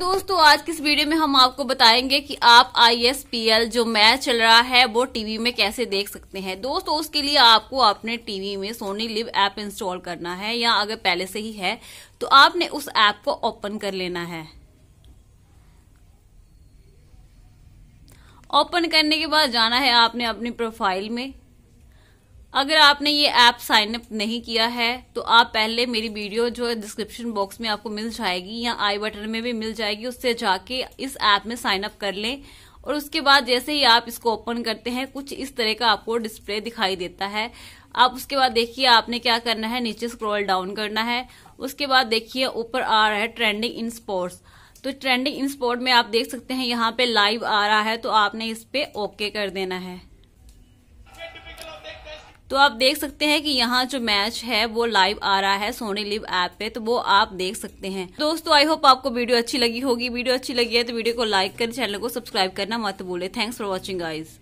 दोस्तों आज की इस वीडियो में हम आपको बताएंगे कि आप आईएसपीएल जो मैच चल रहा है वो टीवी में कैसे देख सकते हैं दोस्तों उसके लिए आपको अपने टीवी में सोनी लिव ऐप इंस्टॉल करना है या अगर पहले से ही है तो आपने उस ऐप को ओपन कर लेना है ओपन करने के बाद जाना है आपने अपनी प्रोफाइल में अगर आपने ये ऐप साइन अप नहीं किया है तो आप पहले मेरी वीडियो जो है डिस्क्रिप्शन बॉक्स में आपको मिल जाएगी या आई बटन में भी मिल जाएगी उससे जाके इस ऐप में साइन अप कर लें और उसके बाद जैसे ही आप इसको ओपन करते हैं कुछ इस तरह का आपको डिस्प्ले दिखाई देता है आप उसके बाद देखिए आपने क्या करना है नीचे स्क्रॉल डाउन करना है उसके बाद देखिए ऊपर आ रहा है ट्रेंडिंग इन स्पोर्ट्स तो ट्रेंडिंग इन स्पोर्ट में आप देख सकते हैं यहाँ पे लाइव आ रहा है तो आपने इस पे ओके कर देना है तो आप देख सकते हैं कि यहाँ जो मैच है वो लाइव आ रहा है सोनी लिव ऐप पे तो वो आप देख सकते हैं दोस्तों आई होप आपको वीडियो अच्छी लगी होगी वीडियो अच्छी लगी है तो वीडियो को लाइक कर चैनल को सब्सक्राइब करना मत बोले थैंक्स फॉर वॉचिंग आइज़